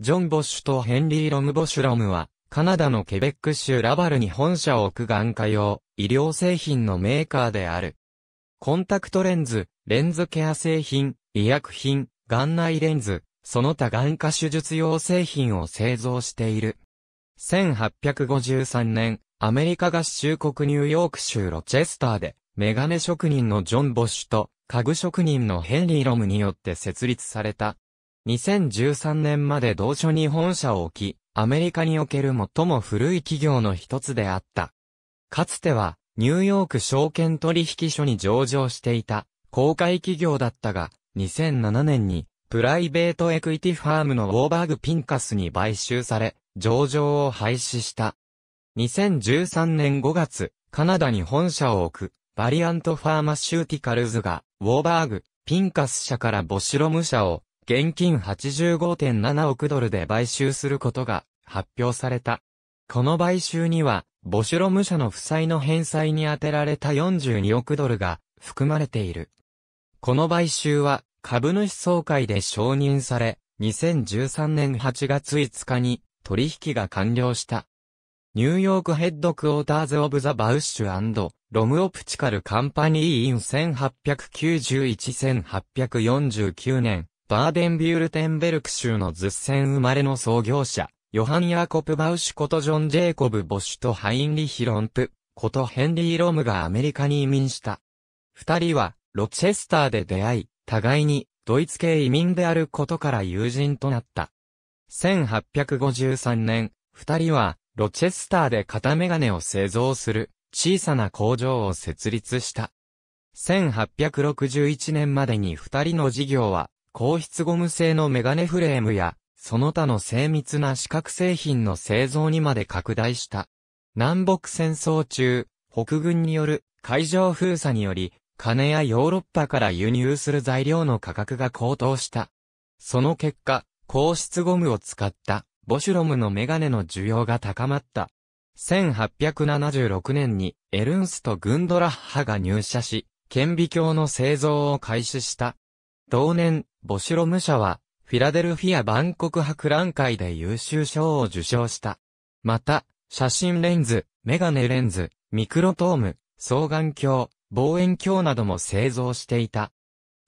ジョン・ボッシュとヘンリー・ロム・ボッシュロムは、カナダのケベック州ラバルに本社を置く眼科用、医療製品のメーカーである。コンタクトレンズ、レンズケア製品、医薬品、眼内レンズ、その他眼科手術用製品を製造している。1853年、アメリカ合衆国ニューヨーク州ロチェスターで、メガネ職人のジョン・ボッシュと、家具職人のヘンリー・ロムによって設立された、2013年まで同所に本社を置き、アメリカにおける最も古い企業の一つであった。かつては、ニューヨーク証券取引所に上場していた、公開企業だったが、2007年に、プライベートエクイティファームのウォーバーグ・ピンカスに買収され、上場を廃止した。2013年5月、カナダに本社を置く、バリアント・ファーマシューティカルズが、ウォーバーグ、ピンカス社からボシロム社を、現金85.7億ドルで買収することが発表された。この買収には、ボシュロム社の負債の返済に充てられた42億ドルが含まれている。この買収は株主総会で承認され、2013年8月5日に取引が完了した。ニューヨークヘッドクォーターズ・オブ・ザ・バウッシュロム・オプチカル・カンパニー・イン1891-1849年バーデンビュールテンベルク州のズッセン生まれの創業者、ヨハン・ヤーコプ・バウシュことジョン・ジェイコブ・ボシュとハインリヒ・ロンプ、ことヘンリー・ロムがアメリカに移民した。二人は、ロチェスターで出会い、互いに、ドイツ系移民であることから友人となった。1853年、二人は、ロチェスターで片メガネを製造する、小さな工場を設立した。1861年までに二人の事業は、硬質ゴム製のメガネフレームや、その他の精密な四角製品の製造にまで拡大した。南北戦争中、北軍による海上封鎖により、金やヨーロッパから輸入する材料の価格が高騰した。その結果、硬質ゴムを使ったボシュロムのメガネの需要が高まった。1876年にエルンスとグンドラッハが入社し、顕微鏡の製造を開始した。同年、ボシュロム社は、フィラデルフィア万国博覧会で優秀賞を受賞した。また、写真レンズ、メガネレンズ、ミクロトーム、双眼鏡、望遠鏡なども製造していた。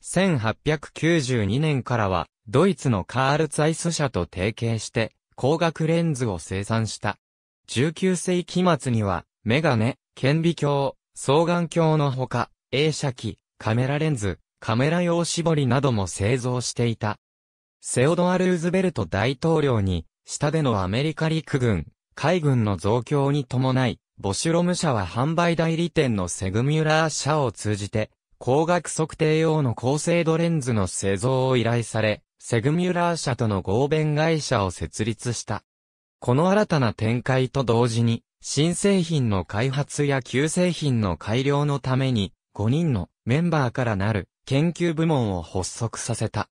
1892年からは、ドイツのカールツアイス社と提携して、光学レンズを生産した。19世紀末には、メガネ、顕微鏡、双眼鏡のほか、映写機、カメラレンズ、カメラ用絞りなども製造していた。セオドア・ルーズベルト大統領に、下でのアメリカ陸軍、海軍の増強に伴い、ボシュロム社は販売代理店のセグミュラー社を通じて、光学測定用の高精度レンズの製造を依頼され、セグミュラー社との合弁会社を設立した。この新たな展開と同時に、新製品の開発や旧製品の改良のために、5人のメンバーからなる研究部門を発足させた。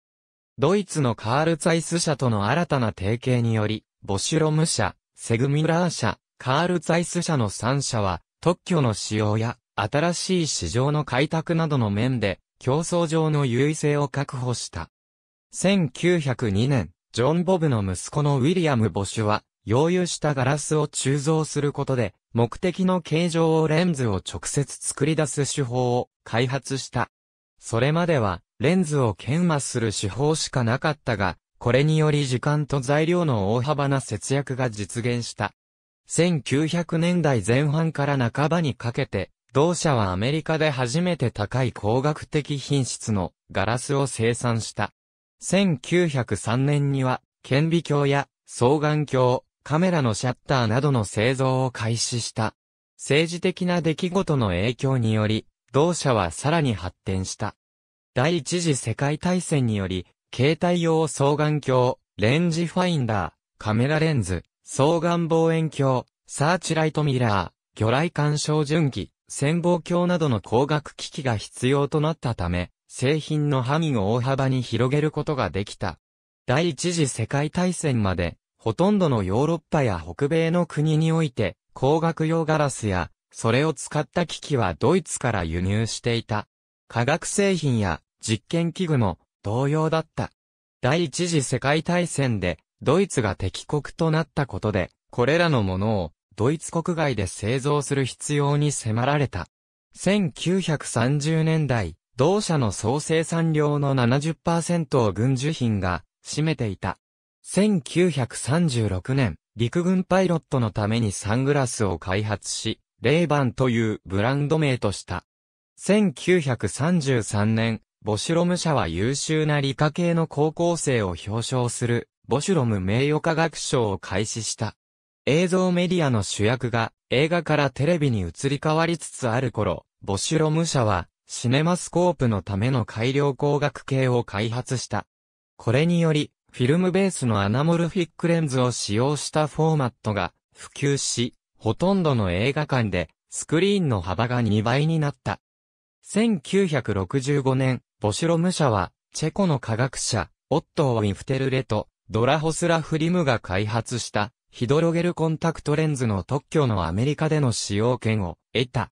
ドイツのカール・ツァイス社との新たな提携により、ボシュロム社、セグミュラー社、カール・ツァイス社の3社は、特許の使用や、新しい市場の開拓などの面で、競争上の優位性を確保した。1902年、ジョン・ボブの息子のウィリアム・ボシュは、溶融したガラスを鋳造することで、目的の形状をレンズを直接作り出す手法を開発した。それまでは、レンズを研磨する手法しかなかったが、これにより時間と材料の大幅な節約が実現した。1900年代前半から半ばにかけて、同社はアメリカで初めて高い工学的品質のガラスを生産した。1903年には、顕微鏡や双眼鏡、カメラのシャッターなどの製造を開始した。政治的な出来事の影響により、同社はさらに発展した。第一次世界大戦により、携帯用双眼鏡、レンジファインダー、カメラレンズ、双眼望遠鏡、サーチライトミラー、魚雷干渉準機、潜望鏡などの光学機器が必要となったため、製品の範囲を大幅に広げることができた。第一次世界大戦まで、ほとんどのヨーロッパや北米の国において、光学用ガラスやそれを使った機器はドイツから輸入していた。化学製品や実験器具も同様だった。第一次世界大戦でドイツが敵国となったことで、これらのものをドイツ国外で製造する必要に迫られた。1930年代、同社の総生産量の70%を軍需品が占めていた。1936年、陸軍パイロットのためにサングラスを開発し、レイバンというブランド名とした。1933年、ボシュロム社は優秀な理科系の高校生を表彰する、ボシュロム名誉科学賞を開始した。映像メディアの主役が映画からテレビに移り変わりつつある頃、ボシュロム社はシネマスコープのための改良工学系を開発した。これにより、フィルムベースのアナモルフィックレンズを使用したフォーマットが普及し、ほとんどの映画館で、スクリーンの幅が2倍になった。1965年、ボシュロム社は、チェコの科学者、オットー・ウィフテルレと、ドラホスラ・フリムが開発した、ヒドロゲルコンタクトレンズの特許のアメリカでの使用権を得た。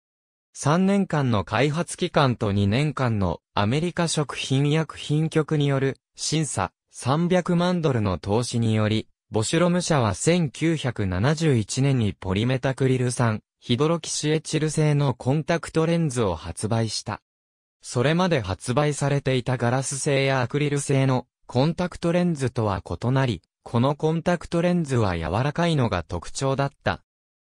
3年間の開発期間と2年間のアメリカ食品薬品局による審査300万ドルの投資によりボシュロム社は1971年にポリメタクリル酸、ヒドロキシエチル製のコンタクトレンズを発売した。それまで発売されていたガラス製やアクリル製のコンタクトレンズとは異なり、このコンタクトレンズは柔らかいのが特徴だった。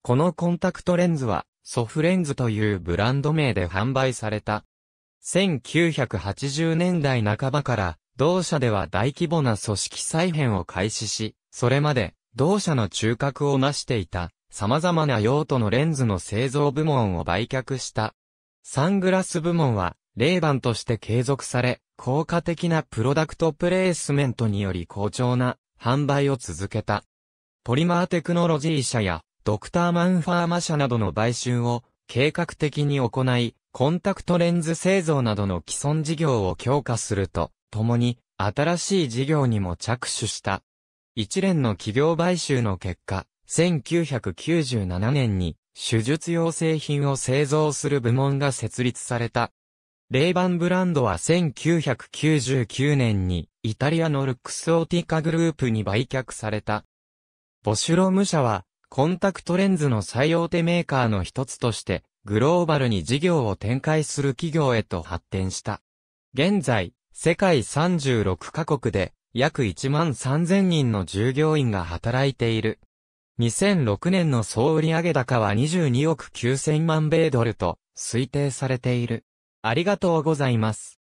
このコンタクトレンズはソフレンズというブランド名で販売された。1980年代半ばから同社では大規模な組織再編を開始し、それまで、同社の中核を成していた、様々な用途のレンズの製造部門を売却した。サングラス部門は、レーバンとして継続され、効果的なプロダクトプレイスメントにより好調な販売を続けた。ポリマーテクノロジー社やドクターマンファーマ社などの買収を計画的に行い、コンタクトレンズ製造などの既存事業を強化すると、共に、新しい事業にも着手した。一連の企業買収の結果、1997年に、手術用製品を製造する部門が設立された。レイバンブランドは1999年にイタリアのルックスオーティカグループに売却された。ボシュロム社はコンタクトレンズの最大手メーカーの一つとしてグローバルに事業を展開する企業へと発展した。現在、世界36カ国で約1万3000人の従業員が働いている。2006年の総売上高は22億9000万米ドルと推定されている。ありがとうございます。